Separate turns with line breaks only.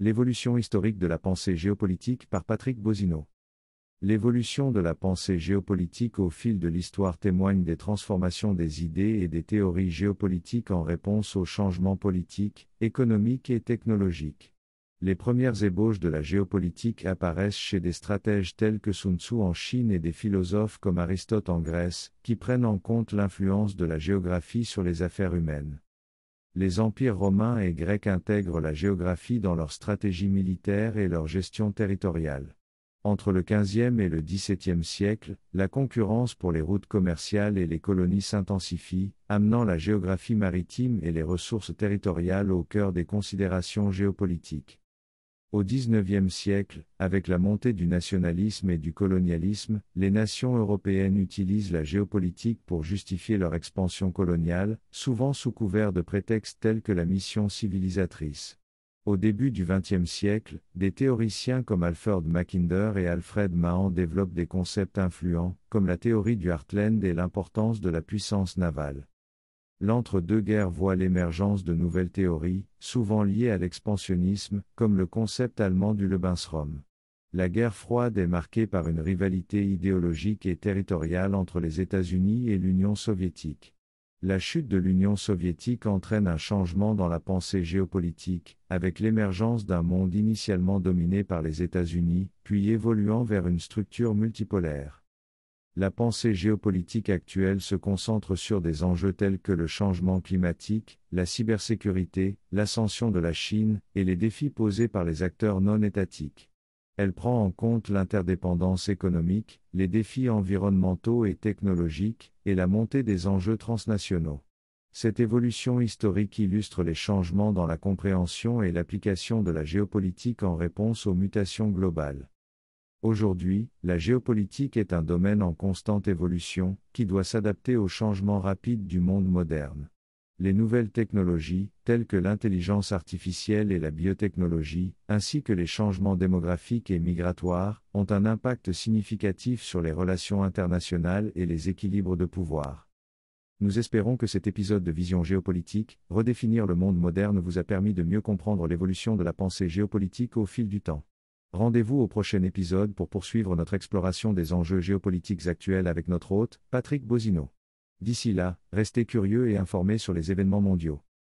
L'évolution historique de la pensée géopolitique par Patrick Bosino. L'évolution de la pensée géopolitique au fil de l'histoire témoigne des transformations des idées et des théories géopolitiques en réponse aux changements politiques, économiques et technologiques. Les premières ébauches de la géopolitique apparaissent chez des stratèges tels que Sun Tzu en Chine et des philosophes comme Aristote en Grèce, qui prennent en compte l'influence de la géographie sur les affaires humaines les empires romains et grecs intègrent la géographie dans leur stratégie militaire et leur gestion territoriale. Entre le XVe et le XVIIe siècle, la concurrence pour les routes commerciales et les colonies s'intensifie, amenant la géographie maritime et les ressources territoriales au cœur des considérations géopolitiques. Au XIXe siècle, avec la montée du nationalisme et du colonialisme, les nations européennes utilisent la géopolitique pour justifier leur expansion coloniale, souvent sous couvert de prétextes tels que la mission civilisatrice. Au début du XXe siècle, des théoriciens comme Alfred Mackinder et Alfred Mahan développent des concepts influents, comme la théorie du Heartland et l'importance de la puissance navale. L'entre-deux-guerres voit l'émergence de nouvelles théories, souvent liées à l'expansionnisme, comme le concept allemand du Lebensraum. La guerre froide est marquée par une rivalité idéologique et territoriale entre les États-Unis et l'Union soviétique. La chute de l'Union soviétique entraîne un changement dans la pensée géopolitique, avec l'émergence d'un monde initialement dominé par les États-Unis, puis évoluant vers une structure multipolaire la pensée géopolitique actuelle se concentre sur des enjeux tels que le changement climatique, la cybersécurité, l'ascension de la Chine et les défis posés par les acteurs non étatiques. Elle prend en compte l'interdépendance économique, les défis environnementaux et technologiques, et la montée des enjeux transnationaux. Cette évolution historique illustre les changements dans la compréhension et l'application de la géopolitique en réponse aux mutations globales. Aujourd'hui, la géopolitique est un domaine en constante évolution, qui doit s'adapter aux changements rapides du monde moderne. Les nouvelles technologies, telles que l'intelligence artificielle et la biotechnologie, ainsi que les changements démographiques et migratoires, ont un impact significatif sur les relations internationales et les équilibres de pouvoir. Nous espérons que cet épisode de Vision géopolitique, redéfinir le monde moderne vous a permis de mieux comprendre l'évolution de la pensée géopolitique au fil du temps. Rendez-vous au prochain épisode pour poursuivre notre exploration des enjeux géopolitiques actuels avec notre hôte, Patrick Bosino. D'ici là, restez curieux et informés sur les événements mondiaux.